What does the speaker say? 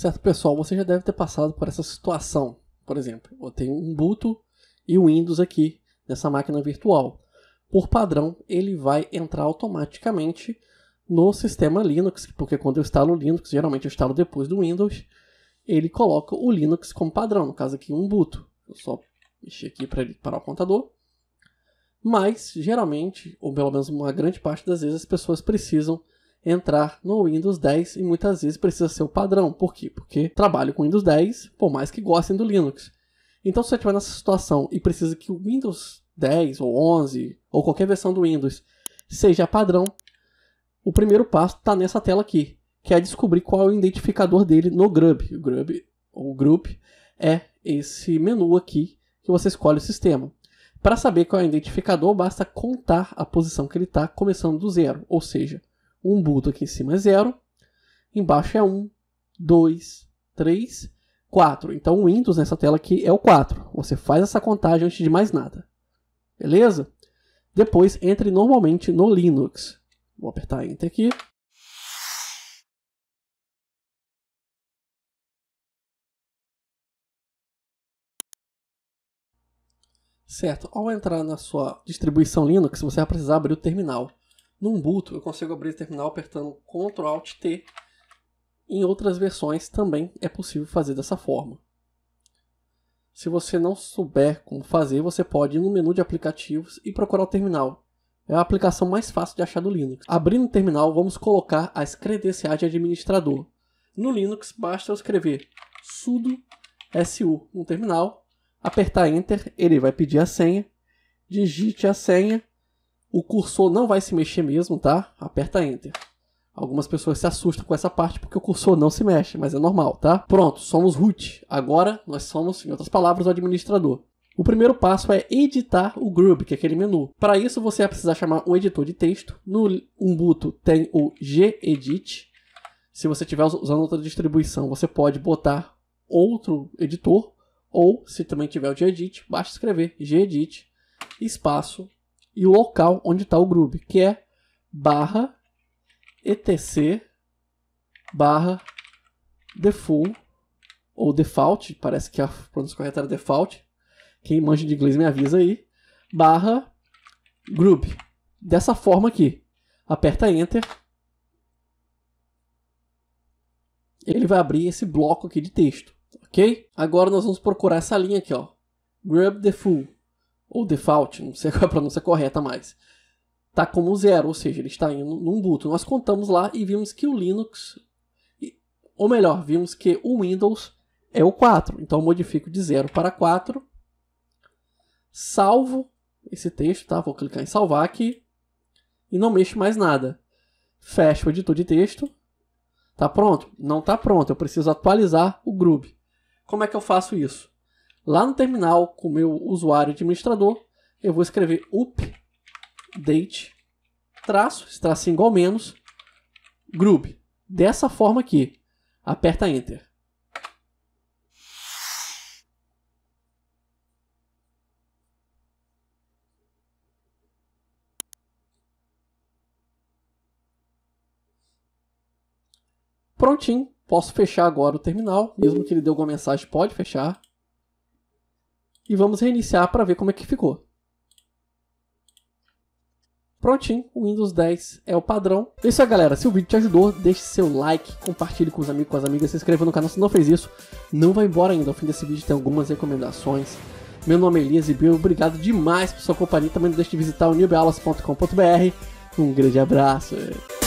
Certo, pessoal, você já deve ter passado por essa situação. Por exemplo, eu tenho um Ubuntu e o Windows aqui nessa máquina virtual. Por padrão, ele vai entrar automaticamente no sistema Linux, porque quando eu instalo o Linux, geralmente eu instalo depois do Windows, ele coloca o Linux como padrão, no caso aqui um Ubuntu. Eu só mexi aqui para ele parar o contador. Mas, geralmente, ou pelo menos uma grande parte das vezes, as pessoas precisam entrar no Windows 10 e muitas vezes precisa ser o padrão. Por quê? Porque trabalho com Windows 10, por mais que gostem do Linux. Então, se você estiver nessa situação e precisa que o Windows 10 ou 11 ou qualquer versão do Windows seja padrão, o primeiro passo está nessa tela aqui, que é descobrir qual é o identificador dele no Grub. O Grub, ou Group, é esse menu aqui que você escolhe o sistema. Para saber qual é o identificador, basta contar a posição que ele está começando do zero, ou seja, um buto aqui em cima é zero, Embaixo é um, dois, três, quatro. Então o Windows nessa tela aqui é o 4. Você faz essa contagem antes de mais nada. Beleza? Depois entre normalmente no Linux. Vou apertar Enter aqui. Certo, ao entrar na sua distribuição Linux, você vai precisar abrir o terminal. No Ubuntu eu consigo abrir o terminal apertando Ctrl Alt T. Em outras versões também é possível fazer dessa forma. Se você não souber como fazer, você pode ir no menu de aplicativos e procurar o terminal. É a aplicação mais fácil de achar do Linux. Abrindo o terminal, vamos colocar as credenciais de administrador. No Linux, basta eu escrever sudo su no terminal, apertar Enter, ele vai pedir a senha, digite a senha o cursor não vai se mexer mesmo, tá? Aperta Enter. Algumas pessoas se assustam com essa parte porque o cursor não se mexe, mas é normal, tá? Pronto, somos root. Agora nós somos, em outras palavras, o administrador. O primeiro passo é editar o group, que é aquele menu. Para isso você vai precisar chamar um editor de texto. No Ubuntu tem o gedit. Se você estiver usando outra distribuição, você pode botar outro editor ou se também tiver o gedit, basta escrever gedit espaço e o local onde está o Groove, que é barra etc barra default ou default, parece que a pronúncia correta era default. Quem manja de inglês me avisa aí. Barra group. Dessa forma aqui. Aperta enter. Ele vai abrir esse bloco aqui de texto, ok? Agora nós vamos procurar essa linha aqui, ó. Grub default full ou default, não sei qual é a pronúncia correta mais, está como zero, ou seja, ele está indo num boot. Nós contamos lá e vimos que o Linux, ou melhor, vimos que o Windows é o 4. Então eu modifico de 0 para 4, salvo esse texto, tá? vou clicar em salvar aqui, e não mexo mais nada. Fecho o editor de texto, Tá pronto? Não está pronto. Eu preciso atualizar o Groove. Como é que eu faço isso? Lá no terminal, com o meu usuário administrador, eu vou escrever update traço, esse tracinho igual menos, group. Dessa forma aqui. Aperta Enter. Prontinho, posso fechar agora o terminal, mesmo que ele deu alguma mensagem, pode fechar e vamos reiniciar para ver como é que ficou. Prontinho, o Windows 10 é o padrão. É isso aí, galera. Se o vídeo te ajudou, deixe seu like, compartilhe com os amigos, com as amigas, se inscreva no canal se não fez isso. Não vai embora ainda. Ao fim desse vídeo tem algumas recomendações. Meu nome é Elias e Bill, obrigado demais por sua companhia. Também não deixe de visitar o newbeaulas.com.br. Um grande abraço.